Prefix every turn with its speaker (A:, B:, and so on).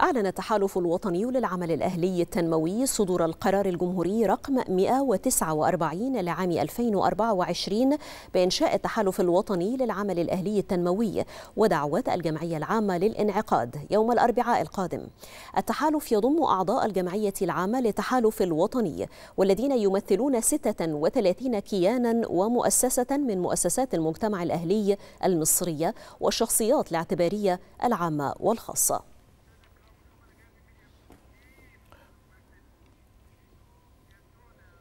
A: أعلن التحالف الوطني للعمل الأهلي التنموي صدور القرار الجمهوري رقم 149 لعام 2024 بإنشاء التحالف الوطني للعمل الأهلي التنموي ودعوة الجمعية العامة للإنعقاد يوم الأربعاء القادم. التحالف يضم أعضاء الجمعية العامة للتحالف الوطني والذين يمثلون 36 كيانا ومؤسسة من مؤسسات المجتمع الأهلي المصرية والشخصيات الاعتبارية العامة والخاصة.